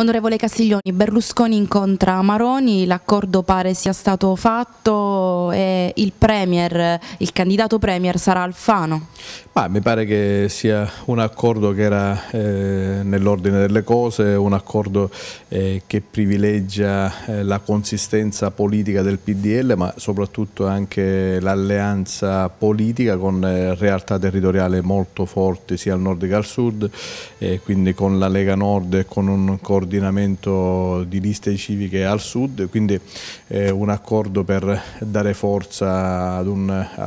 Onorevole Castiglioni, Berlusconi incontra Maroni, l'accordo pare sia stato fatto e il premier, il candidato premier sarà Alfano. Ma mi pare che sia un accordo che era eh, nell'ordine delle cose, un accordo eh, che privilegia eh, la consistenza politica del PDL ma soprattutto anche l'alleanza politica con eh, realtà territoriale molto forti sia al nord che al sud, quindi con la Lega Nord e con un coordinamento coordinamento di liste civiche al sud, quindi eh, un accordo per dare forza ad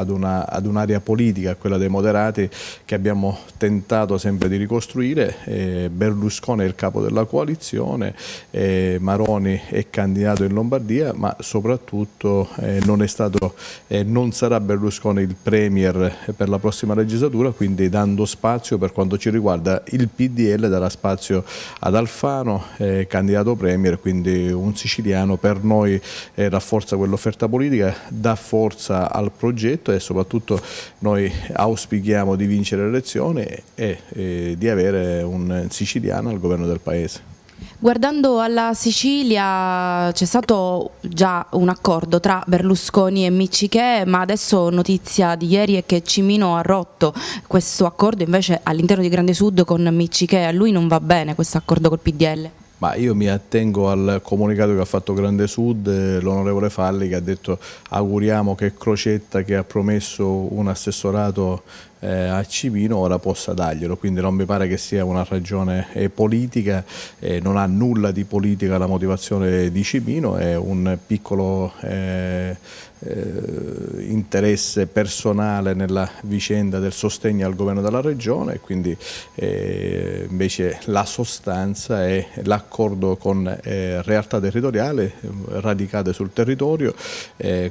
un'area un, politica, quella dei moderati, che abbiamo tentato sempre di ricostruire. Eh, Berlusconi è il capo della coalizione, eh, Maroni è candidato in Lombardia, ma soprattutto eh, non, stato, eh, non sarà Berlusconi il premier per la prossima legislatura, quindi dando spazio per quanto ci riguarda il PDL darà spazio ad Alfano, eh, candidato premier, quindi un siciliano per noi eh, rafforza quell'offerta politica, dà forza al progetto e soprattutto noi auspichiamo di vincere l'elezione e eh, di avere un siciliano al governo del Paese. Guardando alla Sicilia c'è stato già un accordo tra Berlusconi e Micciche, ma adesso notizia di ieri è che Cimino ha rotto questo accordo invece all'interno di Grande Sud con Micciche, a lui non va bene questo accordo col PDL ma io mi attengo al comunicato che ha fatto Grande Sud, eh, l'onorevole Falli che ha detto auguriamo che Crocetta che ha promesso un assessorato eh, a Civino ora possa darglielo, quindi non mi pare che sia una ragione eh, politica, eh, non ha nulla di politica la motivazione di Civino, è un piccolo eh, eh, interesse personale nella vicenda del sostegno al governo della regione, quindi eh, invece la sostanza è l'accordo con realtà territoriale radicate sul territorio,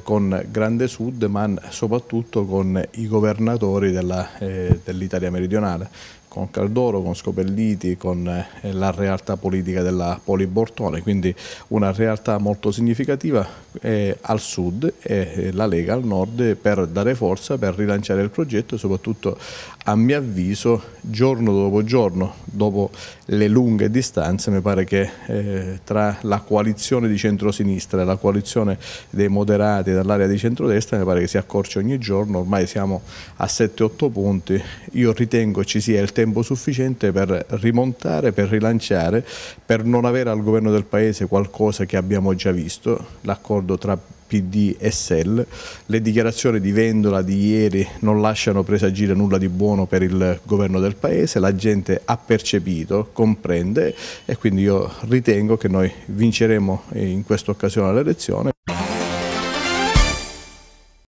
con Grande Sud, ma soprattutto con i governatori della eh, dell'Italia meridionale con Caldoro, con Scopelliti, con eh, la realtà politica della Poli Bortone, quindi una realtà molto significativa eh, al sud e eh, la Lega al nord per dare forza, per rilanciare il progetto e soprattutto a mio avviso giorno dopo giorno, dopo le lunghe distanze, mi pare che eh, tra la coalizione di centrosinistra e la coalizione dei moderati dall'area di centrodestra mi pare che si accorci ogni giorno, ormai siamo a 7-8 punti, io ritengo ci sia il tempo tempo sufficiente per rimontare, per rilanciare, per non avere al governo del Paese qualcosa che abbiamo già visto, l'accordo tra PD e SEL. Le dichiarazioni di Vendola di ieri non lasciano presagire nulla di buono per il governo del Paese, la gente ha percepito, comprende e quindi io ritengo che noi vinceremo in questa occasione l'elezione